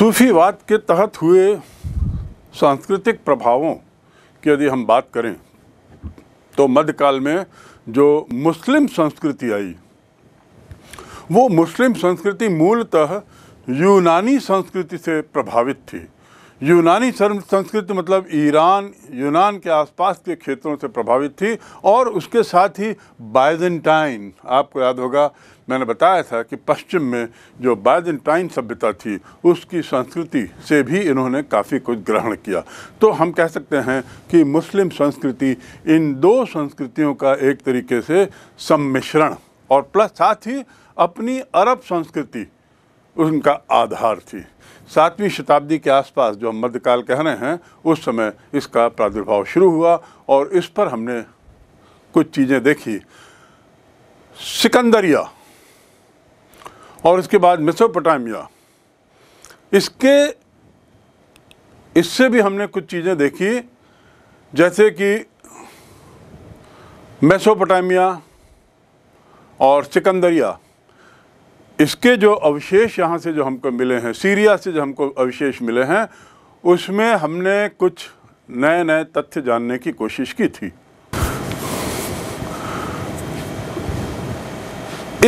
सूफीवाद के तहत हुए सांस्कृतिक प्रभावों की यदि हम बात करें तो मध्यकाल में जो मुस्लिम संस्कृति आई वो मुस्लिम संस्कृति मूलतः यूनानी संस्कृति से प्रभावित थी यूनानी संस्कृति मतलब ईरान यूनान के आसपास के क्षेत्रों से प्रभावित थी और उसके साथ ही बाइजेंटाइन आपको याद होगा मैंने बताया था कि पश्चिम में जो बाइजेंटाइन सभ्यता थी उसकी संस्कृति से भी इन्होंने काफ़ी कुछ ग्रहण किया तो हम कह सकते हैं कि मुस्लिम संस्कृति इन दो संस्कृतियों का एक तरीके से सम्मिश्रण और प्लस साथ ही अपनी अरब संस्कृति उनका आधार थी सातवीं शताब्दी के आसपास जो हम मध्यकाल कह रहे हैं उस समय इसका प्रादुर्भाव शुरू हुआ और इस पर हमने कुछ चीज़ें देखी सिकंदरिया और इसके बाद मेसोपोटामिया इसके इससे भी हमने कुछ चीज़ें देखी जैसे कि मेसोपोटामिया और सिकंदरिया इसके जो अवशेष यहाँ से जो हमको मिले हैं सीरिया से जो हमको अवशेष मिले हैं उसमें हमने कुछ नए नए तथ्य जानने की कोशिश की थी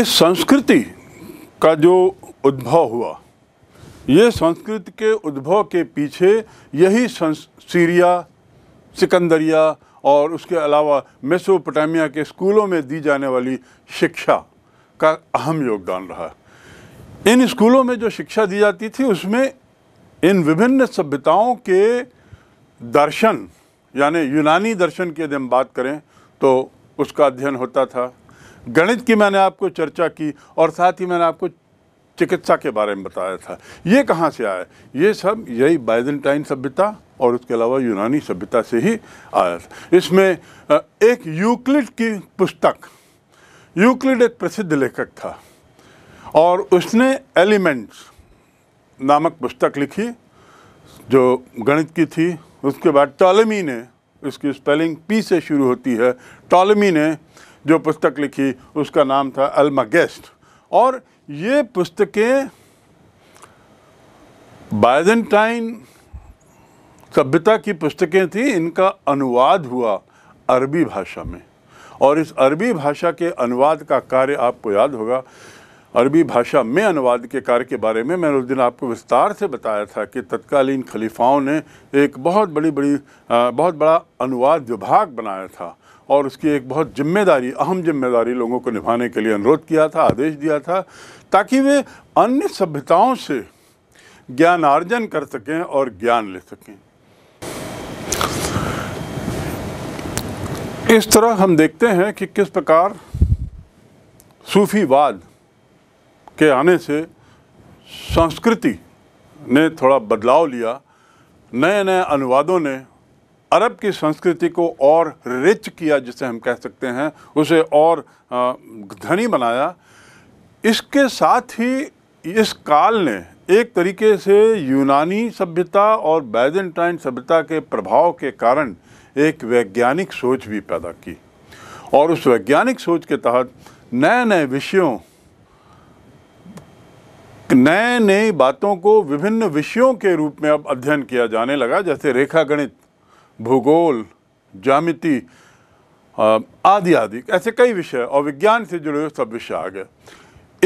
इस संस्कृति का जो उद्भव हुआ ये संस्कृत के उद्भव के पीछे यही सीरिया सिकंदरिया और उसके अलावा मेसोपोटामिया के स्कूलों में दी जाने वाली शिक्षा का अहम योगदान रहा इन स्कूलों में जो शिक्षा दी जाती थी उसमें इन विभिन्न सभ्यताओं के दर्शन यानी यूनानी दर्शन की यदि हम बात करें तो उसका अध्ययन होता था गणित की मैंने आपको चर्चा की और साथ ही मैंने आपको चिकित्सा के बारे में बताया था ये कहाँ से आया ये सब यही बाइजेंटाइन सभ्यता और उसके अलावा यूनानी सभ्यता से ही आया था इसमें एक यूक्लिड की पुस्तक यूक्लिड एक प्रसिद्ध लेखक था और उसने एलिमेंट्स नामक पुस्तक लिखी जो गणित की थी उसके बाद टॉलमी ने इसकी स्पेलिंग पी से शुरू होती है टॉलमी ने जो पुस्तक लिखी उसका नाम था अलमा गेस्ट और ये पुस्तकें बाइजेंटाइन सभ्यता की पुस्तकें थी इनका अनुवाद हुआ अरबी भाषा में और इस अरबी भाषा के अनुवाद का कार्य आपको याद होगा अरबी भाषा में अनुवाद के कार्य के बारे में मैंने उस दिन आपको विस्तार से बताया था कि तत्कालीन खलीफाओं ने एक बहुत बड़ी बड़ी आ, बहुत बड़ा अनुवाद विभाग बनाया था और उसकी एक बहुत जिम्मेदारी अहम जिम्मेदारी लोगों को निभाने के लिए अनुरोध किया था आदेश दिया था ताकि वे अन्य सभ्यताओं से ज्ञानार्जन कर सकें और ज्ञान ले सकें इस तरह हम देखते हैं कि किस प्रकार सूफीवाद के आने से संस्कृति ने थोड़ा बदलाव लिया नए नए अनुवादों ने अरब की संस्कृति को और रिच किया जिसे हम कह सकते हैं उसे और धनी बनाया इसके साथ ही इस काल ने एक तरीके से यूनानी सभ्यता और बैजेंटाइन सभ्यता के प्रभाव के कारण एक वैज्ञानिक सोच भी पैदा की और उस वैज्ञानिक सोच के तहत नए नए विषयों नए नई बातों को विभिन्न विषयों के रूप में अब अध्ययन किया जाने लगा जैसे रेखा गणित भूगोल जामिति आदि आदि ऐसे कई विषय और विज्ञान से जुड़े हुए सब विषय आ गए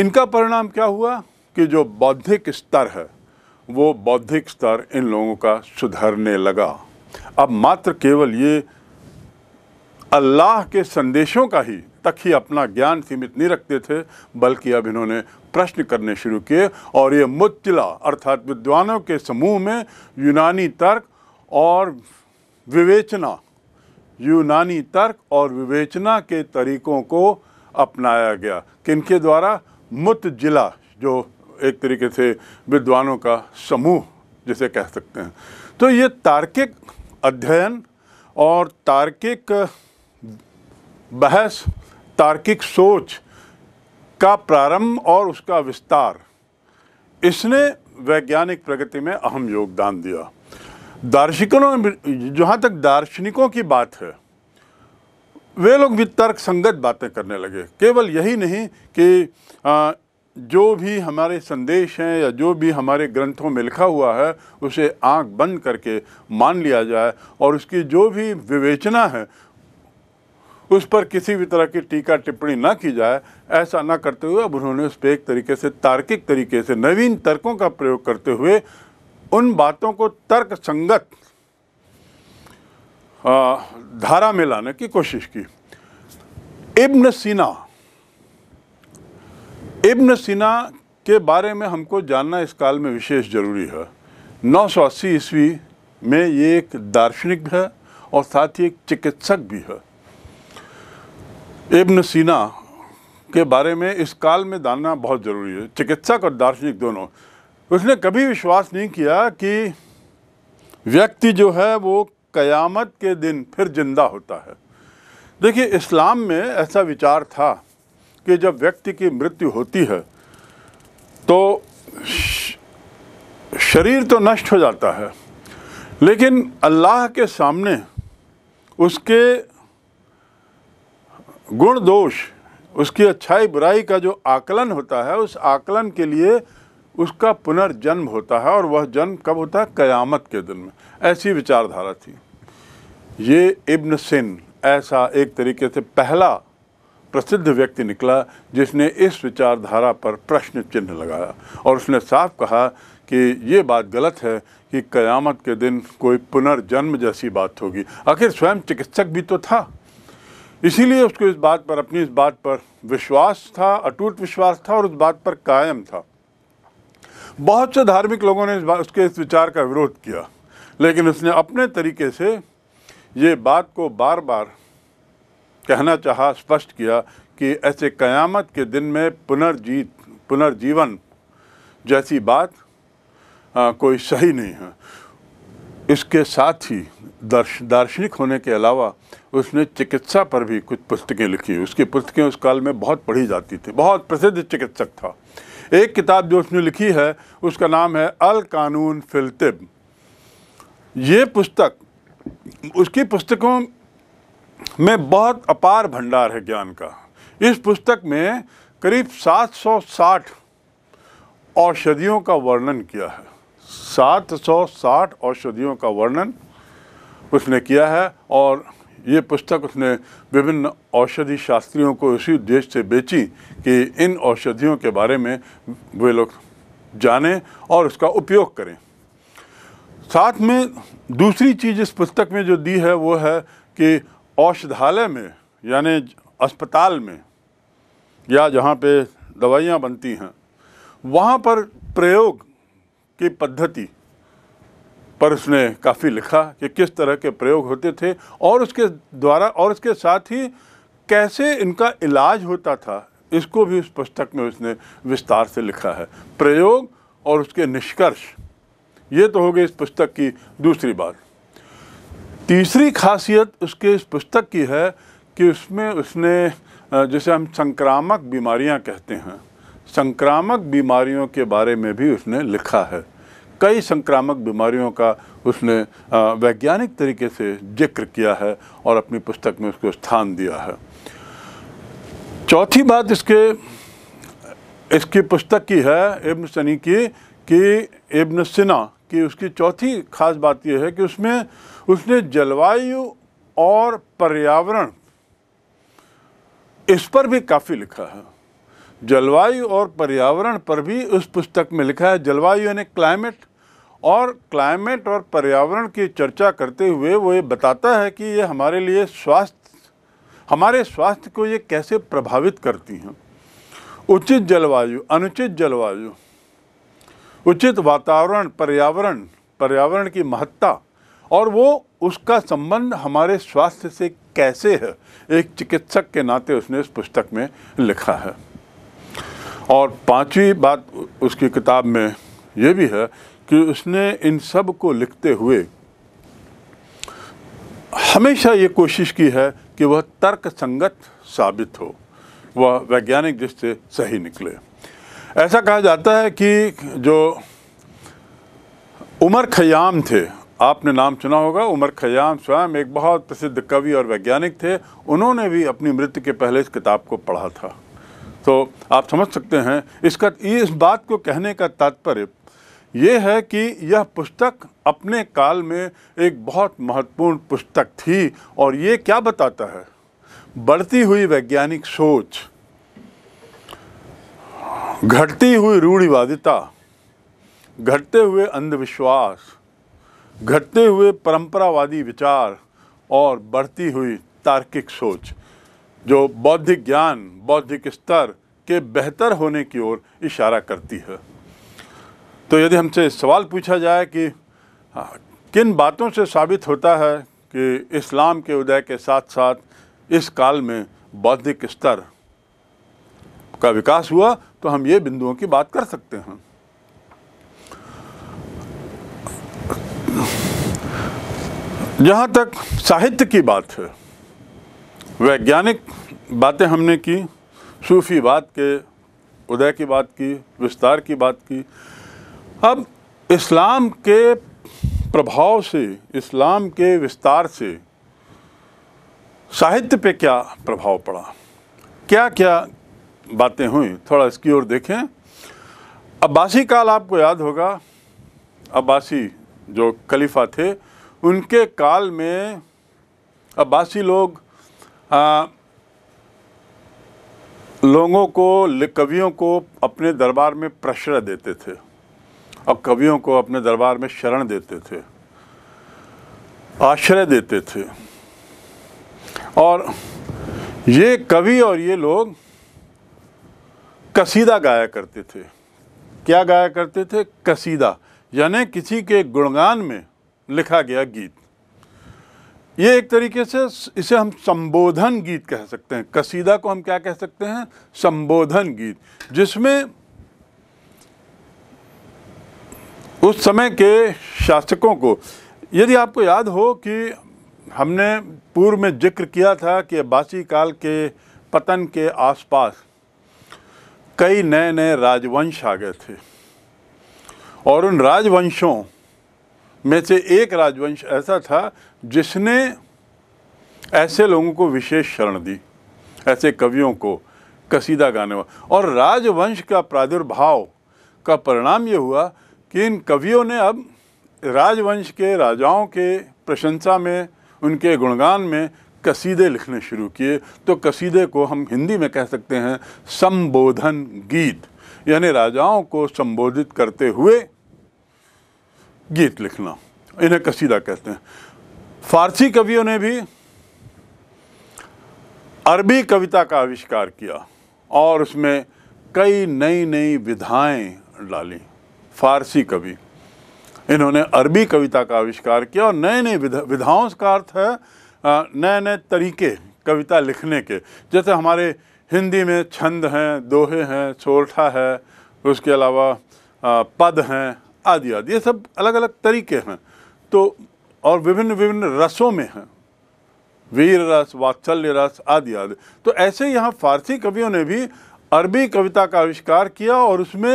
इनका परिणाम क्या हुआ कि जो बौद्धिक स्तर है वो बौद्धिक स्तर इन लोगों का सुधरने लगा अब मात्र केवल ये अल्लाह के संदेशों का ही तक ही अपना ज्ञान सीमित नहीं रखते थे बल्कि अब इन्होंने प्रश्न करने शुरू किए और ये मुतला अर्थात विद्वानों के समूह में यूनानी तर्क और विवेचना यूनानी तर्क और विवेचना के तरीकों को अपनाया गया किनके द्वारा मुत जिला जो एक तरीके से विद्वानों का समूह जिसे कह सकते हैं तो ये तार्किक अध्ययन और तार्किक बहस तार्किक सोच का प्रारंभ और उसका विस्तार इसने वैज्ञानिक प्रगति में अहम योगदान दिया दार्शनिकों जहाँ तक दार्शनिकों की बात है वे लोग भी तर्क संगत बातें करने लगे केवल यही नहीं कि आ, जो भी हमारे संदेश हैं या जो भी हमारे ग्रंथों में लिखा हुआ है उसे आंख बंद करके मान लिया जाए और उसकी जो भी विवेचना है उस पर किसी भी तरह की टीका टिप्पणी ना की जाए ऐसा ना करते हुए अब उन्होंने उस पर एक तरीके से तार्किक तरीके से नवीन तर्कों का प्रयोग करते हुए उन बातों को तर्क संगत धारा में लाने की कोशिश की इब्न सीना इब्न सीना के बारे में हमको जानना इस काल में विशेष ज़रूरी है 980 ईस्वी में ये एक दार्शनिक है और साथ ही एक चिकित्सक भी है इब्न सीना के बारे में इस काल में जानना बहुत ज़रूरी है चिकित्सक और दार्शनिक दोनों उसने कभी विश्वास नहीं किया कि व्यक्ति जो है वो क़यामत के दिन फिर ज़िंदा होता है देखिए इस्लाम में ऐसा विचार था कि जब व्यक्ति की मृत्यु होती है तो शरीर तो नष्ट हो जाता है लेकिन अल्लाह के सामने उसके गुण दोष उसकी अच्छाई बुराई का जो आकलन होता है उस आकलन के लिए उसका पुनर्जन्म होता है और वह जन्म कब होता है क़यामत के दिन में ऐसी विचारधारा थी ये इब्न सिन ऐसा एक तरीके से पहला प्रसिद्ध व्यक्ति निकला जिसने इस विचारधारा पर प्रश्न चिन्ह लगाया और उसने साफ कहा कि ये बात गलत है कि क़यामत के दिन कोई पुनर्जन्म जैसी बात होगी आखिर स्वयं चिकित्सक भी तो था इसीलिए उसको इस बात पर अपनी इस बात पर विश्वास था अटूट विश्वास था और उस बात पर कायम था बहुत से धार्मिक लोगों ने इस उसके इस विचार का विरोध किया लेकिन उसने अपने तरीके से ये बात को बार बार कहना चाहा स्पष्ट किया कि ऐसे क़यामत के दिन में पुनर्जीत पुनर्जीवन जैसी बात आ, कोई सही नहीं है इसके साथ ही दर्श दार्शनिक होने के अलावा उसने चिकित्सा पर भी कुछ पुस्तकें लिखी उसकी पुस्तकें उस काल में बहुत पढ़ी जाती थी बहुत प्रसिद्ध चिकित्सक था एक किताब जो उसने लिखी है उसका नाम है अल कानून तिब ये पुस्तक उसकी पुस्तकों में बहुत अपार भंडार है ज्ञान का इस पुस्तक में करीब 760 औषधियों का वर्णन किया है 760 औषधियों का वर्णन उसने किया है और ये पुस्तक उसने विभिन्न औषधि शास्त्रियों को इसी उद्देश्य से बेची कि इन औषधियों के बारे में वे लोग जानें और उसका उपयोग करें साथ में दूसरी चीज़ इस पुस्तक में जो दी है वो है कि औषधालय में यानी अस्पताल में या जहाँ पे दवाइयाँ बनती हैं वहाँ पर प्रयोग की पद्धति पर उसने काफ़ी लिखा कि किस तरह के प्रयोग होते थे और उसके द्वारा और उसके साथ ही कैसे इनका इलाज होता था इसको भी उस पुस्तक में उसने विस्तार से लिखा है प्रयोग और उसके निष्कर्ष ये तो हो गई इस पुस्तक की दूसरी बात तीसरी खासियत उसके इस पुस्तक की है कि उसमें उसने जिसे हम संक्रामक बीमारियां कहते हैं संक्रामक बीमारियों के बारे में भी उसने लिखा है कई संक्रामक बीमारियों का उसने वैज्ञानिक तरीके से जिक्र किया है और अपनी पुस्तक में उसको स्थान दिया है चौथी बात इसके इसकी पुस्तक की है इब्न सनी की कि इब्न सिना की उसकी चौथी खास बात यह है कि उसमें उसने जलवायु और पर्यावरण इस पर भी काफ़ी लिखा है जलवायु और पर्यावरण पर भी उस पुस्तक में लिखा है जलवायु यानी क्लाइमेट और क्लाइमेट और पर्यावरण की चर्चा करते हुए वो ये बताता है कि ये हमारे लिए स्वास्थ्य हमारे स्वास्थ्य को ये कैसे प्रभावित करती हैं उचित जलवायु अनुचित जलवायु उचित वातावरण पर्यावरण पर्यावरण की महत्ता और वो उसका संबंध हमारे स्वास्थ्य से कैसे है एक चिकित्सक के नाते उसने इस पुस्तक में लिखा है और पांचवी बात उसकी किताब में ये भी है कि उसने इन सब को लिखते हुए हमेशा ये कोशिश की है कि वह तर्क संगत साबित हो वह वैज्ञानिक दृष्टि सही निकले ऐसा कहा जाता है कि जो उमर खयाम थे आपने नाम सुना होगा उमर खयाम स्वयं एक बहुत प्रसिद्ध कवि और वैज्ञानिक थे उन्होंने भी अपनी मृत्यु के पहले इस किताब को पढ़ा था तो आप समझ सकते हैं इसका इस बात को कहने का तात्पर्य ये है कि यह पुस्तक अपने काल में एक बहुत महत्वपूर्ण पुस्तक थी और ये क्या बताता है बढ़ती हुई वैज्ञानिक सोच घटती हुई रूढ़िवादिता घटते हुए अंधविश्वास घटते हुए परंपरावादी विचार और बढ़ती हुई तार्किक सोच जो बौद्धिक ज्ञान बौद्धिक स्तर के बेहतर होने की ओर इशारा करती है तो यदि हमसे सवाल पूछा जाए कि किन बातों से साबित होता है कि इस्लाम के उदय के साथ साथ इस काल में बौद्धिक स्तर का विकास हुआ तो हम ये बिंदुओं की बात कर सकते हैं जहाँ तक साहित्य की बात है वैज्ञानिक बातें हमने की सूफी बात के उदय की बात की विस्तार की बात की अब इस्लाम के प्रभाव से इस्लाम के विस्तार से साहित्य पे क्या प्रभाव पड़ा क्या क्या बातें हुई थोड़ा इसकी ओर देखें अब्बासी काल आपको याद होगा अब्बासी जो खलीफा थे उनके काल में अब्बासी लोग आ, लोगों को कवियों को अपने दरबार में प्रश्रय देते थे और कवियों को अपने दरबार में शरण देते थे आश्रय देते थे और ये कवि और ये लोग कसीदा गाया करते थे क्या गाया करते थे कसीदा यानी किसी के गुणगान में लिखा गया गीत ये एक तरीके से इसे हम संबोधन गीत कह सकते हैं कसीदा को हम क्या कह सकते हैं संबोधन गीत जिसमें उस समय के शासकों को यदि आपको याद हो कि हमने पूर्व में जिक्र किया था कि अब्बासी काल के पतन के आसपास कई नए नए राजवंश आ गए थे और उन राजवंशों में से एक राजवंश ऐसा था जिसने ऐसे लोगों को विशेष शरण दी ऐसे कवियों को कसीदा गाने वाले और राजवंश का प्रादुर्भाव का परिणाम ये हुआ कि इन कवियों ने अब राजवंश के राजाओं के प्रशंसा में उनके गुणगान में कसीदे लिखने शुरू किए तो कसीदे को हम हिंदी में कह सकते हैं संबोधन गीत यानी राजाओं को संबोधित करते हुए गीत लिखना इन्हें कसीदा कहते हैं फारसी कवियों ने भी अरबी कविता का आविष्कार किया और उसमें कई नई नई विधाएं डाली फारसी कवि इन्होंने अरबी कविता का आविष्कार किया और नए नए विधाओं का अर्थ है नए नए तरीके कविता लिखने के जैसे हमारे हिंदी में छंद हैं दोहे हैं सोरठा है उसके अलावा पद हैं आदि आदि ये सब अलग अलग तरीके हैं तो और विभिन्न विभिन्न रसों में हैं वीर रस वात्सल्य रस आदि आदि तो ऐसे यहाँ फारसी कवियों ने भी अरबी कविता का आविष्कार किया और उसमें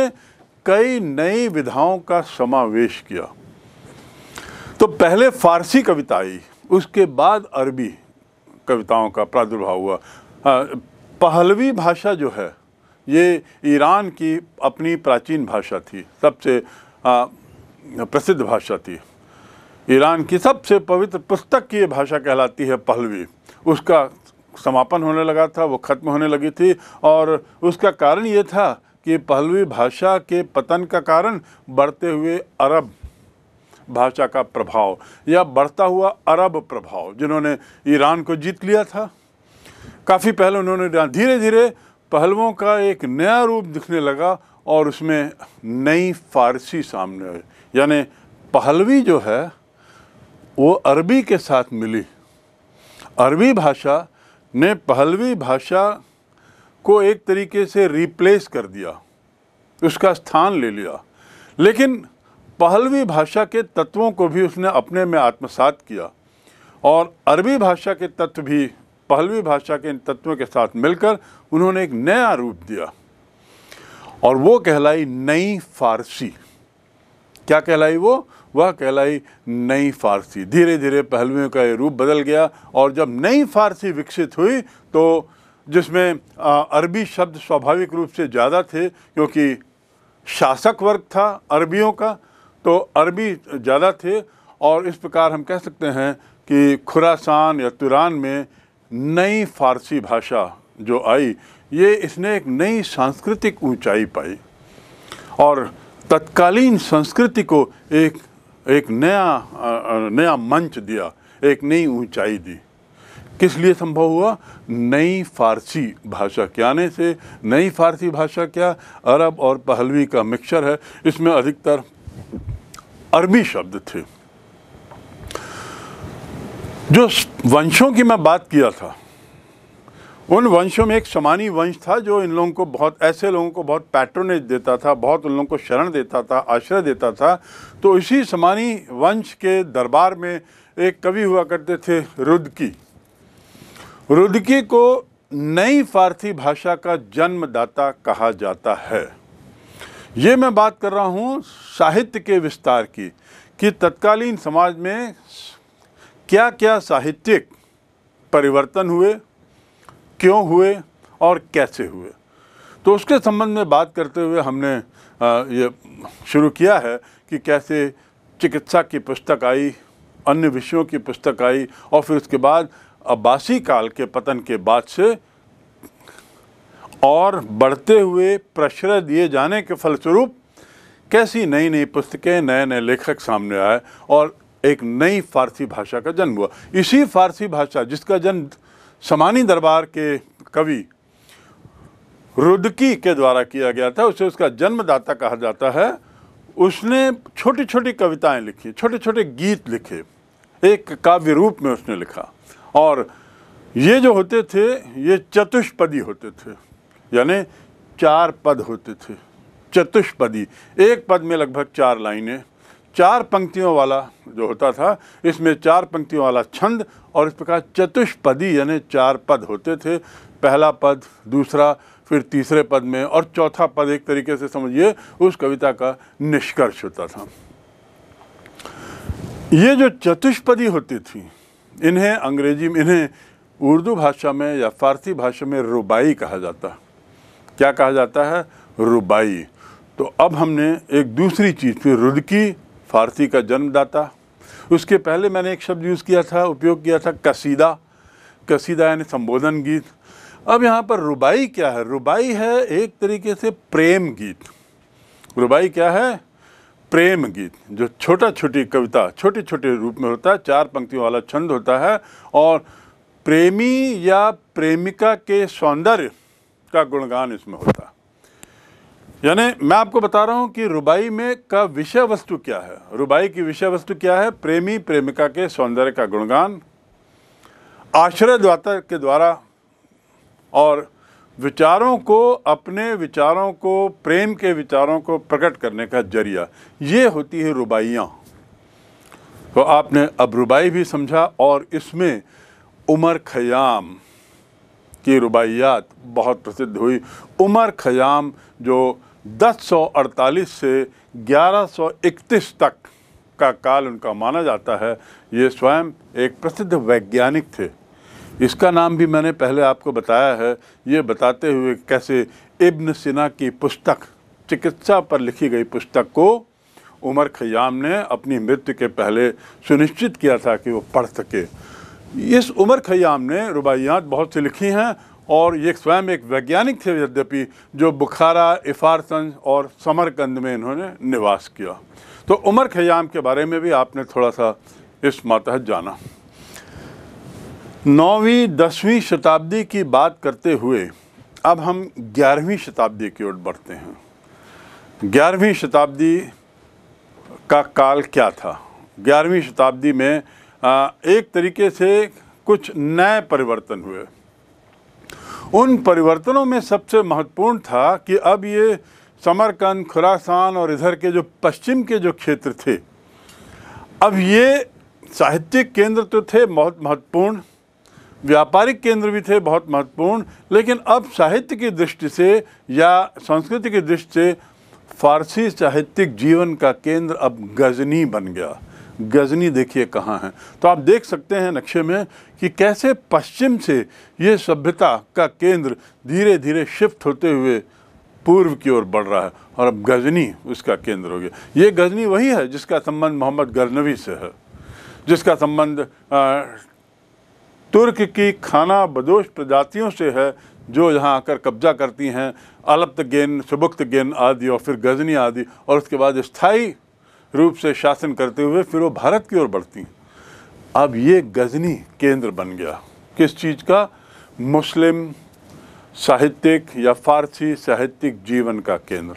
कई नई विधाओं का समावेश किया तो पहले फारसी कविता आई उसके बाद अरबी कविताओं का प्रादुर्भाव हुआ पहलवी भाषा जो है ये ईरान की अपनी प्राचीन भाषा थी सबसे प्रसिद्ध भाषा थी ईरान की सबसे पवित्र पुस्तक की ये भाषा कहलाती है पहलवी उसका समापन होने लगा था वो ख़त्म होने लगी थी और उसका कारण ये था कि पहलवी भाषा के पतन का कारण बढ़ते हुए अरब भाषा का प्रभाव या बढ़ता हुआ अरब प्रभाव जिन्होंने ईरान को जीत लिया था काफ़ी पहले उन्होंने धीरे धीरे पहलवों का एक नया रूप दिखने लगा और उसमें नई फारसी सामने आई यानी पहलवी जो है वो अरबी के साथ मिली अरबी भाषा ने पहलवी भाषा को एक तरीके से रिप्लेस कर दिया उसका स्थान ले लिया लेकिन पहलवी भाषा के तत्वों को भी उसने अपने में आत्मसात किया और अरबी भाषा के तत्व भी पहलवी भाषा के इन तत्वों के साथ मिलकर उन्होंने एक नया रूप दिया और वो कहलाई नई फारसी क्या कहलाई वो वह कहलाई नई फारसी धीरे धीरे पहलवियों का ये रूप बदल गया और जब नई फारसी विकसित हुई तो जिसमें अरबी शब्द स्वाभाविक रूप से ज़्यादा थे क्योंकि शासक वर्ग था अरबियों का तो अरबी ज़्यादा थे और इस प्रकार हम कह सकते हैं कि खुरासान या तुरान में नई फारसी भाषा जो आई ये इसने एक नई सांस्कृतिक ऊंचाई पाई और तत्कालीन संस्कृति को एक एक नया नया मंच दिया एक नई ऊंचाई दी किस लिए संभव हुआ नई फारसी भाषा के आने से नई फारसी भाषा क्या अरब और पहलवी का मिक्सर है इसमें अधिकतर अरबी शब्द थे जो वंशों की मैं बात किया था उन वंशों में एक समानी वंश था जो इन लोगों को बहुत ऐसे लोगों को बहुत पैट्रोनेज देता था बहुत उन लोगों को शरण देता था आश्रय देता था तो इसी समानी वंश के दरबार में एक कवि हुआ करते थे रुद की रुदकी को नई फारसी भाषा का जन्मदाता कहा जाता है ये मैं बात कर रहा हूँ साहित्य के विस्तार की कि तत्कालीन समाज में क्या क्या साहित्यिक परिवर्तन हुए क्यों हुए और कैसे हुए तो उसके संबंध में बात करते हुए हमने ये शुरू किया है कि कैसे चिकित्सा की पुस्तक आई अन्य विषयों की पुस्तक आई और फिर उसके बाद अब्बासी काल के पतन के बाद से और बढ़ते हुए प्रश्रय दिए जाने के फलस्वरूप कैसी नई नई पुस्तकें नए नए लेखक सामने आए और एक नई फारसी भाषा का जन्म हुआ इसी फारसी भाषा जिसका जन्म समानी दरबार के कवि रुदकी के द्वारा किया गया था उसे उसका जन्मदाता कहा जाता है उसने छोटी छोटी कविताएं लिखी छोटे छोटे गीत लिखे एक काव्य रूप में उसने लिखा और ये जो होते थे ये चतुष्पदी होते थे यानी चार पद होते थे चतुष्पदी एक पद में लगभग चार लाइनें चार पंक्तियों वाला जो होता था इसमें चार पंक्तियों वाला छंद और इस प्रकार चतुष्पदी यानी चार पद होते थे पहला पद दूसरा फिर तीसरे पद में और चौथा पद एक तरीके से समझिए उस कविता का निष्कर्ष होता था ये जो चतुष्पदी होती थी इन्हें अंग्रेजी में इन्हें उर्दू भाषा में या फारसी भाषा में रुबाई कहा जाता है क्या कहा जाता है रुबाई तो अब हमने एक दूसरी चीज़ फिर रुदकी फारसी का जन्मदाता उसके पहले मैंने एक शब्द यूज़ किया था उपयोग किया था कसीदा कसीदा यानी संबोधन गीत अब यहाँ पर रुबाई क्या है रुबाई है एक तरीके से प्रेम गीत रुबाई क्या है प्रेम गीत जो छोटा छोटी कविता छोटे छोटे रूप में होता है चार पंक्तियों वाला छंद होता है और प्रेमी या प्रेमिका के सौंदर्य का गुणगान इसमें होता है यानी मैं आपको बता रहा हूँ कि रुबाई में का विषय वस्तु क्या है रुबाई की विषय वस्तु क्या है प्रेमी प्रेमिका के सौंदर्य का गुणगान आश्रय द्वाता के द्वारा और विचारों को अपने विचारों को प्रेम के विचारों को प्रकट करने का जरिया ये होती है रुबाइयाँ तो आपने अब रुबाई भी समझा और इसमें उमर खयाम की रुबाइयात बहुत प्रसिद्ध हुई उमर खयाम जो 1048 से 1131 तक का काल उनका माना जाता है ये स्वयं एक प्रसिद्ध वैज्ञानिक थे इसका नाम भी मैंने पहले आपको बताया है ये बताते हुए कैसे इब्न सिना की पुस्तक चिकित्सा पर लिखी गई पुस्तक को उमर खयाम ने अपनी मृत्यु के पहले सुनिश्चित किया था कि वो पढ़ सके इस उमर खयाम ने रुबाइयात बहुत सी लिखी हैं और ये स्वयं एक वैज्ञानिक थे यद्यपि जो बुखारा इफ़ारसंज और समरकंद में इन्होंने निवास किया तो उमर खयाम के बारे में भी आपने थोड़ा सा इस मातहत जाना नौवीं दसवीं शताब्दी की बात करते हुए अब हम ग्यारहवीं शताब्दी की ओर बढ़ते हैं ग्यारहवीं शताब्दी का काल क्या था ग्यारहवीं शताब्दी में एक तरीके से कुछ नए परिवर्तन हुए उन परिवर्तनों में सबसे महत्वपूर्ण था कि अब ये समरकंद खुरासान और इधर के जो पश्चिम के जो क्षेत्र थे अब ये साहित्यिक केंद्र तो थे बहुत महत्वपूर्ण व्यापारिक केंद्र भी थे बहुत महत्वपूर्ण लेकिन अब साहित्य की दृष्टि से या संस्कृति की दृष्टि से फारसी साहित्यिक जीवन का केंद्र अब गजनी बन गया गजनी देखिए कहाँ है तो आप देख सकते हैं नक्शे में कि कैसे पश्चिम से ये सभ्यता का केंद्र धीरे धीरे शिफ्ट होते हुए पूर्व की ओर बढ़ रहा है और अब गजनी उसका केंद्र हो गया ये गजनी वही है जिसका संबंध मोहम्मद गजनवी से है जिसका संबंध तुर्क की खाना बदोश प्रजातियों से है जो यहाँ आकर कब्जा करती हैं अलप्त गेन सुबुक्त गेन आदि और फिर गजनी आदि और उसके बाद स्थायी रूप से शासन करते हुए फिर वो भारत की ओर बढ़ती हैं अब ये गजनी केंद्र बन गया किस चीज़ का मुस्लिम साहित्यिक या फारसी साहित्यिक जीवन का केंद्र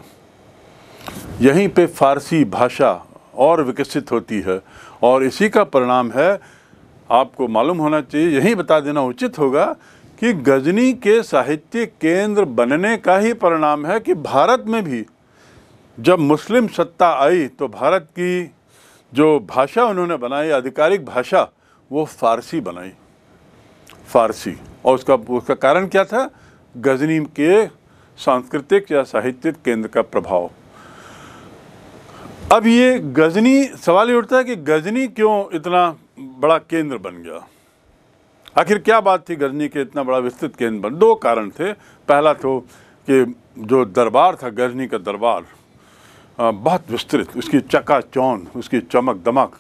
यहीं पे फारसी भाषा और विकसित होती है और इसी का परिणाम है आपको मालूम होना चाहिए यही बता देना उचित होगा कि गजनी के साहित्य केंद्र बनने का ही परिणाम है कि भारत में भी जब मुस्लिम सत्ता आई तो भारत की जो भाषा उन्होंने बनाई आधिकारिक भाषा वो फारसी बनाई फारसी और उसका उसका कारण क्या था गजनी के सांस्कृतिक या साहित्यिक केंद्र का प्रभाव अब ये गजनी सवाल ये उठता है कि गजनी क्यों इतना बड़ा केंद्र बन गया आखिर क्या बात थी गजनी के इतना बड़ा विस्तृत केंद्र बन दो कारण थे पहला तो कि जो दरबार था गजनी का दरबार बहुत विस्तृत उसकी चका चौन उसकी चमक दमक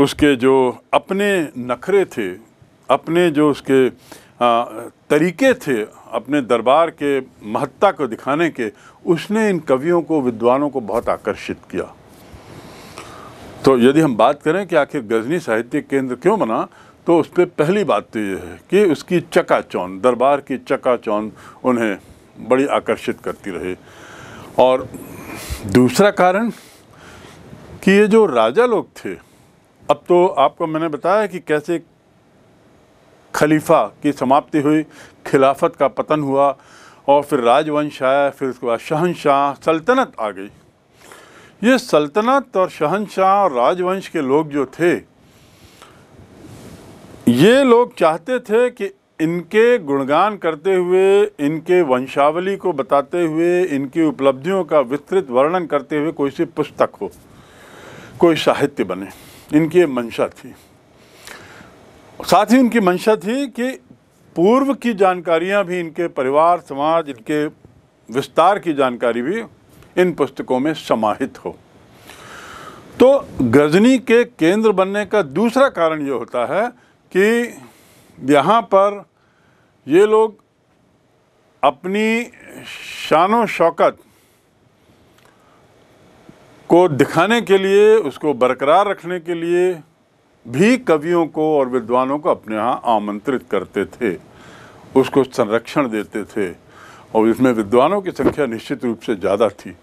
उसके जो अपने नखरे थे अपने जो उसके तरीके थे अपने दरबार के महत्ता को दिखाने के उसने इन कवियों को विद्वानों को बहुत आकर्षित किया तो यदि हम बात करें कि आखिर गजनी साहित्य केंद्र क्यों बना तो उस पर पहली बात तो ये है कि उसकी चकाचौन दरबार की चकाचौन उन्हें बड़ी आकर्षित करती रहे और दूसरा कारण कि ये जो राजा लोग थे अब तो आपको मैंने बताया कि कैसे खलीफा की समाप्ति हुई खिलाफत का पतन हुआ और फिर राजवंश आया फिर उसके बाद शहनशाह सल्तनत आ गई ये सल्तनत और शहनशाह और राजवंश के लोग जो थे ये लोग चाहते थे कि इनके गुणगान करते हुए इनके वंशावली को बताते हुए इनकी उपलब्धियों का विस्तृत वर्णन करते हुए कोई सी पुस्तक हो कोई साहित्य बने इनकी ये मंशा थी साथ ही उनकी मंशा थी कि पूर्व की जानकारियां भी इनके परिवार समाज इनके विस्तार की जानकारी भी इन पुस्तकों में समाहित हो तो गजनी के केंद्र बनने का दूसरा कारण ये होता है कि यहाँ पर ये लोग अपनी शान शौकत को दिखाने के लिए उसको बरकरार रखने के लिए भी कवियों को और विद्वानों को अपने यहाँ आमंत्रित करते थे उसको संरक्षण देते थे और इसमें विद्वानों की संख्या निश्चित रूप से ज़्यादा थी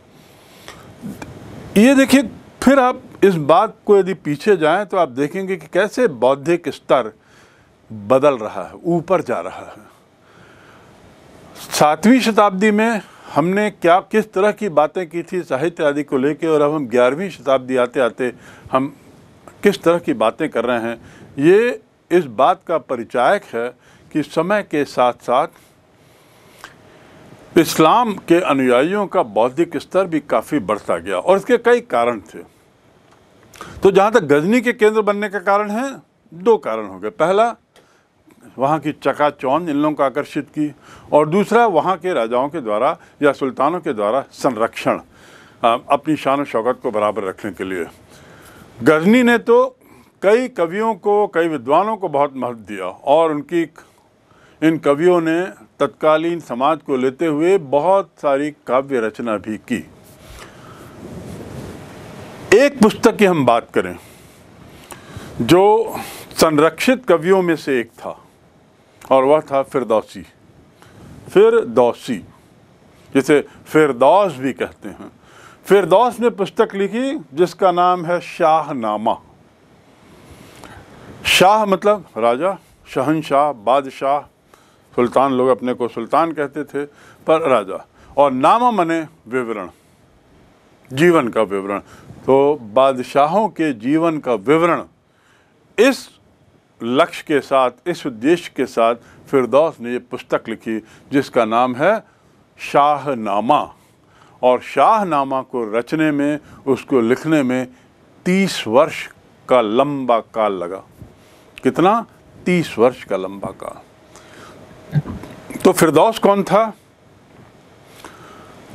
ये देखिए फिर आप इस बात को यदि पीछे जाएं तो आप देखेंगे कि कैसे बौद्धिक स्तर बदल रहा है ऊपर जा रहा है सातवीं शताब्दी में हमने क्या किस तरह की बातें की थी साहित्य आदि को लेकर और अब हम ग्यारहवीं शताब्दी आते आते हम किस तरह की बातें कर रहे हैं ये इस बात का परिचायक है कि समय के साथ साथ इस्लाम के अनुयायियों का बौद्धिक स्तर भी काफ़ी बढ़ता गया और इसके कई कारण थे तो जहाँ तक गजनी के केंद्र बनने का कारण है दो कारण हो गए पहला वहाँ की चकाचौंध इन लोगों को आकर्षित की और दूसरा वहाँ के राजाओं के द्वारा या सुल्तानों के द्वारा संरक्षण अपनी शान शौकत को बराबर रखने के लिए गजनी ने तो कई कवियों को कई विद्वानों को बहुत महत्व दिया और उनकी इन कवियों ने तत्कालीन समाज को लेते हुए बहुत सारी काव्य रचना भी की एक पुस्तक की हम बात करें जो संरक्षित कवियों में से एक था और वह था फिरदौसी फिरदौसी जिसे फिरदौस भी कहते हैं फिरदौस ने पुस्तक लिखी जिसका नाम है शाहनामा शाह मतलब राजा शहनशाह बादशाह सुल्तान लोग अपने को सुल्तान कहते थे पर राजा और नाम मने विवरण जीवन का विवरण तो बादशाहों के जीवन का विवरण इस लक्ष्य के साथ इस उद्देश्य के साथ फिरदौस ने ये पुस्तक लिखी जिसका नाम है शाहनामा और शाहनामा को रचने में उसको लिखने में तीस वर्ष का लंबा काल लगा कितना तीस वर्ष का लंबा काल तो फिरदौस कौन था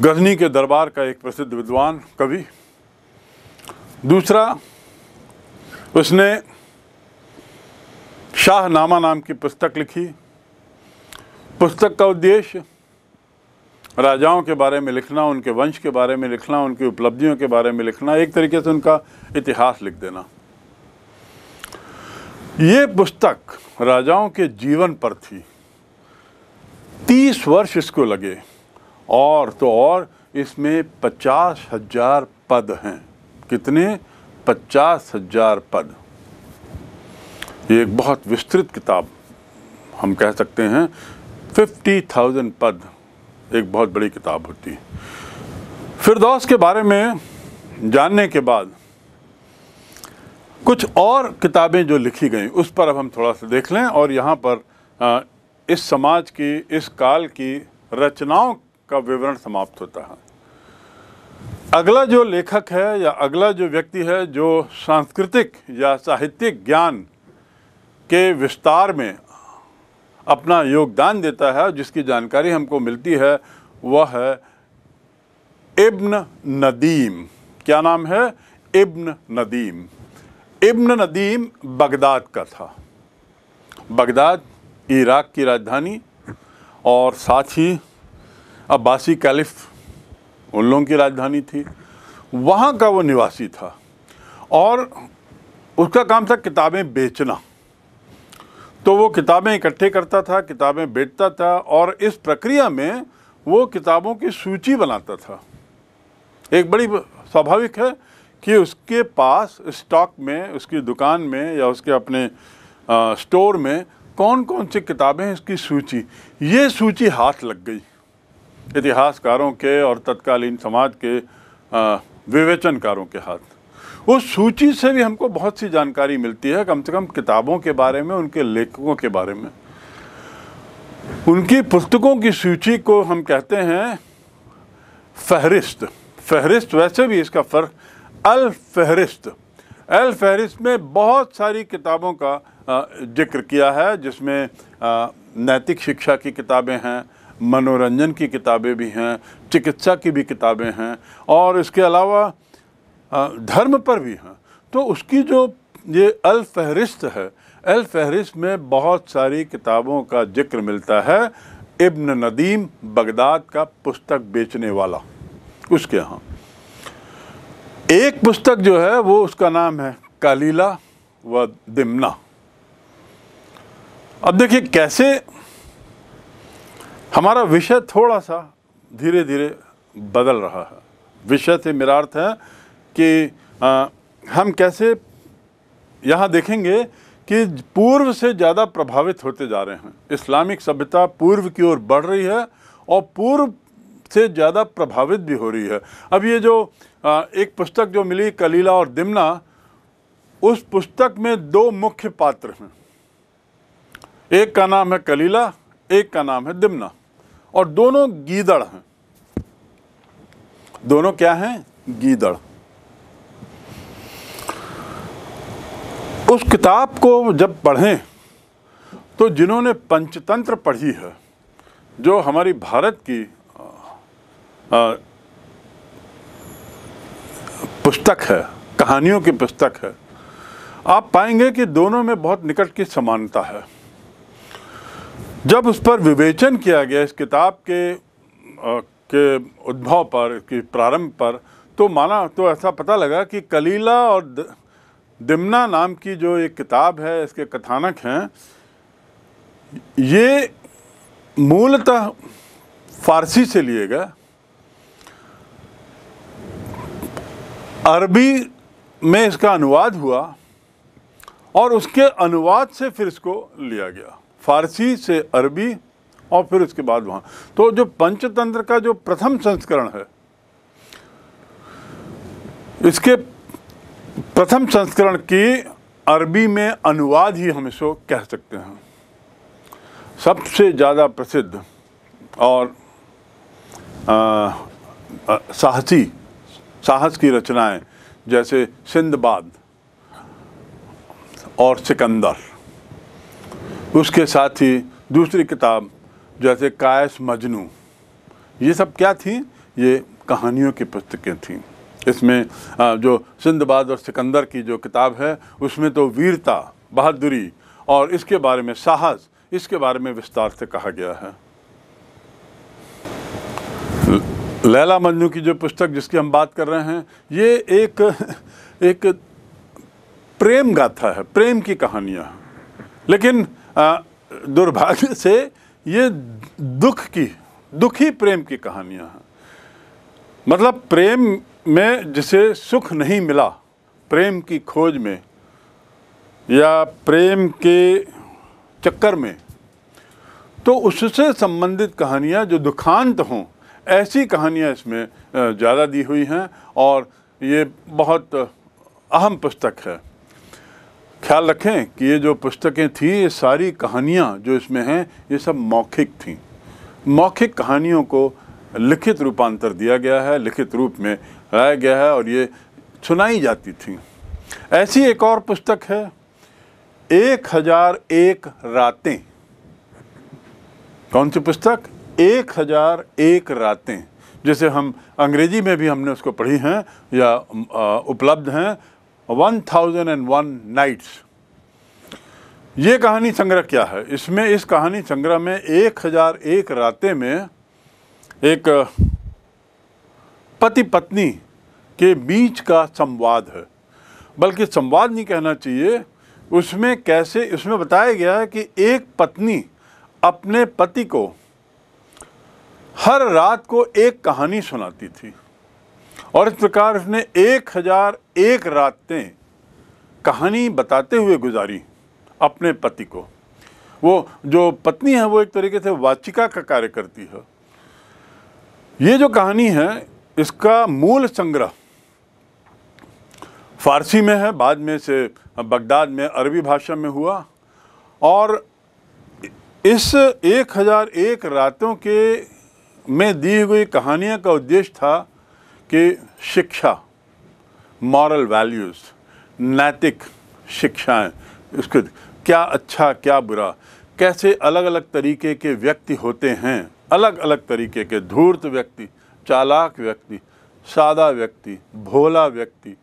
गजनी के दरबार का एक प्रसिद्ध विद्वान कवि दूसरा उसने शाहनामा नाम की पुस्तक लिखी पुस्तक का उद्देश्य राजाओं के बारे में लिखना उनके वंश के बारे में लिखना उनकी उपलब्धियों के बारे में लिखना एक तरीके से उनका इतिहास लिख देना ये पुस्तक राजाओं के जीवन पर थी तीस वर्ष इसको लगे और तो और इसमें पचास हजार पद हैं कितने पचास हजार पद ये एक बहुत विस्तृत किताब हम कह सकते हैं फिफ्टी थाउजेंड पद एक बहुत बड़ी किताब होती है फिरदौस के बारे में जानने के बाद कुछ और किताबें जो लिखी गई उस पर अब हम थोड़ा सा देख लें और यहाँ पर इस समाज की इस काल की रचनाओं का विवरण समाप्त होता है अगला जो लेखक है या अगला जो व्यक्ति है जो सांस्कृतिक या साहित्यिक ज्ञान के विस्तार में अपना योगदान देता है जिसकी जानकारी हमको मिलती है वह है इब्न नदीम क्या नाम है Ibn Nadeem Ibn Nadeem Baghdad का था बगदाद इराक़ की राजधानी और साथ ही अब्बासी कैलिफ उन लोगों की राजधानी थी वहाँ का वो निवासी था और उसका काम था किताबें बेचना तो वो किताबें इकट्ठे करता था किताबें बेचता था और इस प्रक्रिया में वो किताबों की सूची बनाता था एक बड़ी स्वाभाविक है कि उसके पास स्टॉक में उसकी दुकान में या उसके अपने आ, स्टोर में कौन कौन सी किताबें इसकी सूची ये सूची हाथ लग गई इतिहासकारों के और तत्कालीन समाज के विवेचनकारों के हाथ उस सूची से भी हमको बहुत सी जानकारी मिलती है कम से कम किताबों के बारे में उनके लेखकों के बारे में उनकी पुस्तकों की सूची को हम कहते हैं फहरिस्त फहरिस्त वैसे भी इसका फ़र्क अल फहरिस्त अल फहरिस्त में बहुत सारी किताबों का जिक्र किया है जिसमें नैतिक शिक्षा की किताबें हैं मनोरंजन की किताबें भी हैं चिकित्सा की भी किताबें हैं और इसके अलावा धर्म पर भी हैं तो उसकी जो ये अल फहरिस्त है अल फहरिस्त में बहुत सारी किताबों का जिक्र मिलता है इब्न नदीम बगदाद का पुस्तक बेचने वाला उसके यहाँ एक पुस्तक जो है वो उसका नाम है कलीला व दिमना अब देखिए कैसे हमारा विषय थोड़ा सा धीरे धीरे बदल रहा है विषय से मेरा अर्थ है कि आ, हम कैसे यहाँ देखेंगे कि पूर्व से ज़्यादा प्रभावित होते जा रहे हैं इस्लामिक सभ्यता पूर्व की ओर बढ़ रही है और पूर्व से ज़्यादा प्रभावित भी हो रही है अब ये जो आ, एक पुस्तक जो मिली कलीला और दिमना उस पुस्तक में दो मुख्य पात्र हैं एक का नाम है कलीला एक का नाम है दिमना और दोनों गीदड़ हैं दोनों क्या हैं गीदड़ उस किताब को जब पढ़ें तो जिन्होंने पंचतंत्र पढ़ी है जो हमारी भारत की पुस्तक है कहानियों की पुस्तक है आप पाएंगे कि दोनों में बहुत निकट की समानता है जब उस पर विवेचन किया गया इस किताब के आ, के उद्भव पर इसकी प्रारंभ पर तो माना तो ऐसा पता लगा कि कलीला और दिमना नाम की जो एक किताब है इसके कथानक हैं ये मूलतः फारसी से लिए गए अरबी में इसका अनुवाद हुआ और उसके अनुवाद से फिर इसको लिया गया फारसी से अरबी और फिर उसके बाद वहाँ तो जो पंचतंत्र का जो प्रथम संस्करण है इसके प्रथम संस्करण की अरबी में अनुवाद ही हम इसको कह सकते हैं सबसे ज़्यादा प्रसिद्ध और आ, आ, साहसी साहस की रचनाएं जैसे सिंधबाद और सिकंदर उसके साथ ही दूसरी किताब जैसे कायस मजनू ये सब क्या थी ये कहानियों की पुस्तकें थीं इसमें जो सिंधबाद और सिकंदर की जो किताब है उसमें तो वीरता बहादुरी और इसके बारे में साहस इसके बारे में विस्तार से कहा गया है लैला मजनू की जो पुस्तक जिसकी हम बात कर रहे हैं ये एक एक प्रेम गाथा है प्रेम की कहानियाँ लेकिन दुर्भाग्य से ये दुख की दुखी प्रेम की कहानियाँ हैं मतलब प्रेम में जिसे सुख नहीं मिला प्रेम की खोज में या प्रेम के चक्कर में तो उससे संबंधित कहानियाँ जो दुखांत हों ऐसी कहानियाँ इसमें ज़्यादा दी हुई हैं और ये बहुत अहम पुस्तक है ख्याल रखें कि ये जो पुस्तकें थी ये सारी कहानियाँ जो इसमें हैं ये सब मौखिक थीं मौखिक कहानियों को लिखित रूपांतर दिया गया है लिखित रूप में लाया गया है और ये सुनाई जाती थी ऐसी एक और पुस्तक है एक हजार एक रातें कौन सी पुस्तक एक हजार एक रातें जैसे हम अंग्रेजी में भी हमने उसको पढ़ी हैं या उपलब्ध हैं one thousand and one nights ये कहानी संग्रह क्या है इसमें इस कहानी संग्रह में एक हज़ार एक रातें में एक पति पत्नी के बीच का संवाद है बल्कि संवाद नहीं कहना चाहिए उसमें कैसे उसमें बताया गया है कि एक पत्नी अपने पति को हर रात को एक कहानी सुनाती थी और इस प्रकार उसने एक हजार एक रातें कहानी बताते हुए गुजारी अपने पति को वो जो पत्नी है वो एक तरीके से वाचिका का कार्य करती है ये जो कहानी है इसका मूल संग्रह फारसी में है बाद में से बगदाद में अरबी भाषा में हुआ और इस एक हजार एक रातों के में दी गई कहानियाँ का उद्देश्य था कि शिक्षा मॉरल वैल्यूज़ नैतिक शिक्षाएं उसके क्या अच्छा क्या बुरा कैसे अलग अलग तरीके के व्यक्ति होते हैं अलग अलग तरीके के धूर्त व्यक्ति चालाक व्यक्ति सादा व्यक्ति भोला व्यक्ति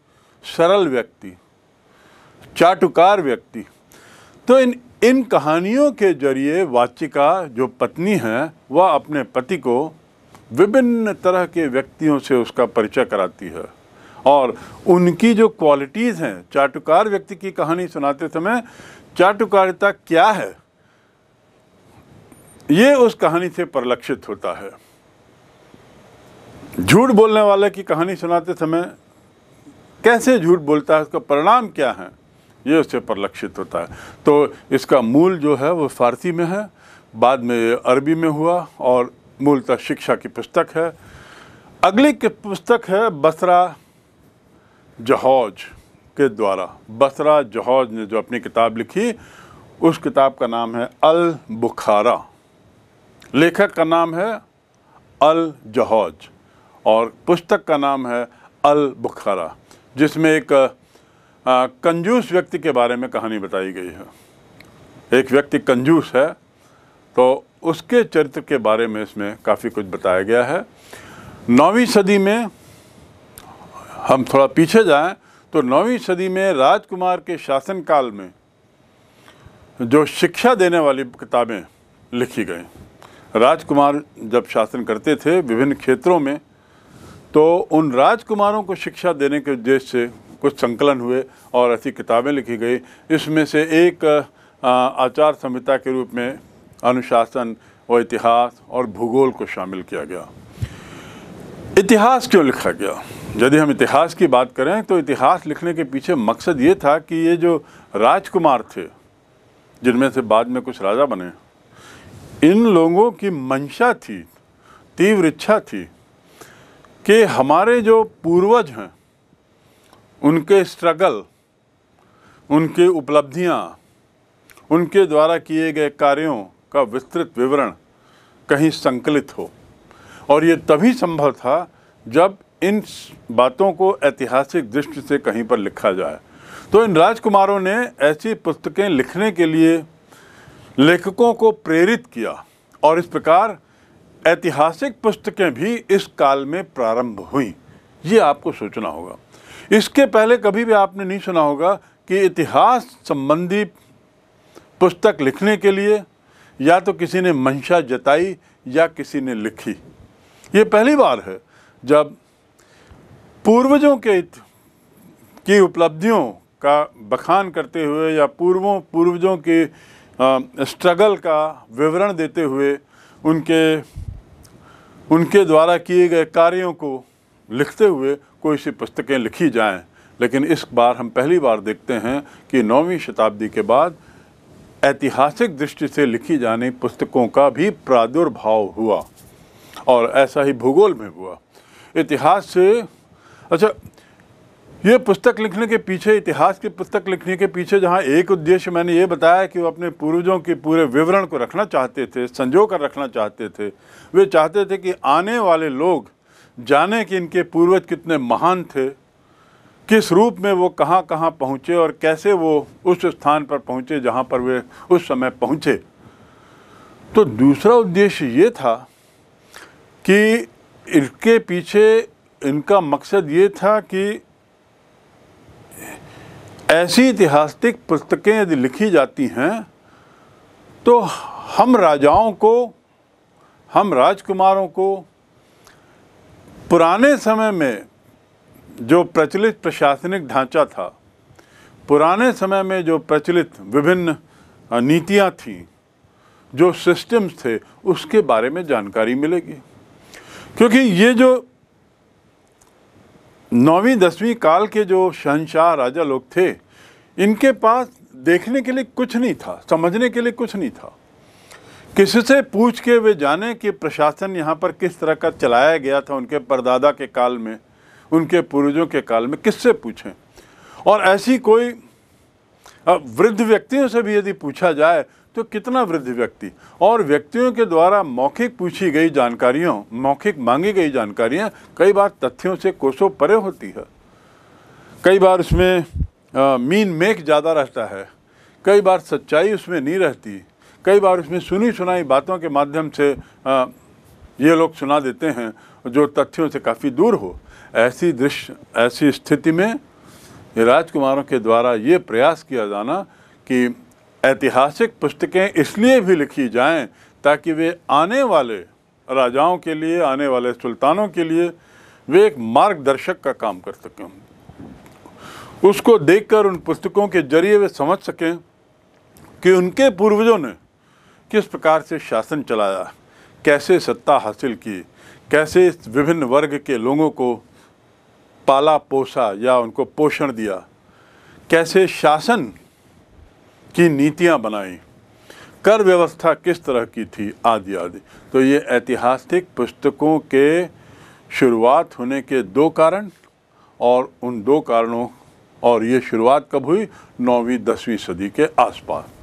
सरल व्यक्ति चाटुकार व्यक्ति तो इन इन कहानियों के जरिए वाचिका जो पत्नी है वह अपने पति को विभिन्न तरह के व्यक्तियों से उसका परिचय कराती है और उनकी जो क्वालिटीज़ हैं चाटुकार व्यक्ति की कहानी सुनाते समय चाटुकारिता क्या है ये उस कहानी से परिलक्षित होता है झूठ बोलने वाले की कहानी सुनाते समय कैसे झूठ बोलता है उसका परिणाम क्या है ये उससे परिलक्षित होता है तो इसका मूल जो है वो फारसी में है बाद में अरबी में हुआ और मूलतः शिक्षा की पुस्तक है अगली की पुस्तक है बसरा जहौज के द्वारा बसरा जहौज ने जो अपनी किताब लिखी उस किताब का नाम है अल बुखारा लेखक का नाम है अल जहौज और पुस्तक का नाम है अल बुखारा जिसमें एक आ, कंजूस व्यक्ति के बारे में कहानी बताई गई है एक व्यक्ति कंजूस है तो उसके चरित्र के बारे में इसमें काफ़ी कुछ बताया गया है नौवीं सदी में हम थोड़ा पीछे जाएं तो नौवीं सदी में राजकुमार के शासनकाल में जो शिक्षा देने वाली किताबें लिखी गई राजकुमार जब शासन करते थे विभिन्न क्षेत्रों में तो उन राजकुमारों को शिक्षा देने के उद्देश्य से कुछ संकलन हुए और ऐसी किताबें लिखी गई इसमें से एक आचार संहिता के रूप में अनुशासन और इतिहास और भूगोल को शामिल किया गया इतिहास क्यों लिखा गया यदि हम इतिहास की बात करें तो इतिहास लिखने के पीछे मकसद ये था कि ये जो राजकुमार थे जिनमें से बाद में कुछ राजा बने इन लोगों की मंशा थी तीव्र इच्छा थी कि हमारे जो पूर्वज हैं उनके स्ट्रगल उनके उपलब्धियाँ उनके द्वारा किए गए कार्यों का विस्तृत विवरण कहीं संकलित हो और ये तभी संभव था जब इन बातों को ऐतिहासिक दृष्टि से कहीं पर लिखा जाए तो इन राजकुमारों ने ऐसी पुस्तकें लिखने के लिए लेखकों को प्रेरित किया और इस प्रकार ऐतिहासिक पुस्तकें भी इस काल में प्रारंभ हुई ये आपको सोचना होगा इसके पहले कभी भी आपने नहीं सुना होगा कि इतिहास संबंधी पुस्तक लिखने के लिए या तो किसी ने मंशा जताई या किसी ने लिखी ये पहली बार है जब पूर्वजों के की उपलब्धियों का बखान करते हुए या पूर्वों पूर्वजों के स्ट्रगल का विवरण देते हुए उनके उनके द्वारा किए गए कार्यों को लिखते हुए कोई सी पुस्तकें लिखी जाएं लेकिन इस बार हम पहली बार देखते हैं कि नौवीं शताब्दी के बाद ऐतिहासिक दृष्टि से लिखी जाने पुस्तकों का भी प्रादुर्भाव हुआ और ऐसा ही भूगोल में हुआ इतिहास से अच्छा ये पुस्तक लिखने के पीछे इतिहास की पुस्तक लिखने के पीछे जहाँ एक उद्देश्य मैंने ये बताया कि वो अपने पूर्वजों के पूरे विवरण को रखना चाहते थे संजो कर रखना चाहते थे वे चाहते थे कि आने वाले लोग जाने कि इनके पूर्वज कितने महान थे किस रूप में वो कहाँ कहाँ पहुँचे और कैसे वो उस स्थान पर पहुँचे जहाँ पर वे उस समय पहुँचे तो दूसरा उद्देश्य ये था कि इसके पीछे इनका मकसद ये था कि ऐसी ऐतिहासिक पुस्तकें यदि लिखी जाती हैं तो हम राजाओं को हम राजकुमारों को पुराने समय में जो प्रचलित प्रशासनिक ढांचा था पुराने समय में जो प्रचलित विभिन्न नीतियाँ थीं जो सिस्टम्स थे उसके बारे में जानकारी मिलेगी क्योंकि ये जो नौवीं दसवीं काल के जो शहनशाह राजा लोग थे इनके पास देखने के लिए कुछ नहीं था समझने के लिए कुछ नहीं था किसी से पूछ के वे जाने कि प्रशासन यहाँ पर किस तरह का चलाया गया था उनके परदादा के काल में उनके पूर्वजों के काल में किससे पूछें और ऐसी कोई वृद्ध व्यक्तियों से भी यदि पूछा जाए तो कितना वृद्ध व्यक्ति और व्यक्तियों के द्वारा मौखिक पूछी गई जानकारियों मौखिक मांगी गई जानकारियाँ कई बार तथ्यों से कोसों परे होती है कई बार उसमें आ, मीन मेक ज़्यादा रहता है कई बार सच्चाई उसमें नहीं रहती कई बार उसमें सुनी सुनाई बातों के माध्यम से आ, ये लोग सुना देते हैं जो तथ्यों से काफ़ी दूर हो ऐसी दृश्य ऐसी स्थिति में राजकुमारों के द्वारा ये प्रयास किया जाना कि ऐतिहासिक पुस्तकें इसलिए भी लिखी जाएं ताकि वे आने वाले राजाओं के लिए आने वाले सुल्तानों के लिए वे एक मार्गदर्शक का काम कर सकें उसको देखकर उन पुस्तकों के जरिए वे समझ सकें कि उनके पूर्वजों ने किस प्रकार से शासन चलाया कैसे सत्ता हासिल की कैसे विभिन्न वर्ग के लोगों को पाला पोसा या उनको पोषण दिया कैसे शासन की नीतियाँ बनाई कर व्यवस्था किस तरह की थी आदि आदि तो ये ऐतिहासिक पुस्तकों के शुरुआत होने के दो कारण और उन दो कारणों और ये शुरुआत कब हुई नौवीं दसवीं सदी के आसपास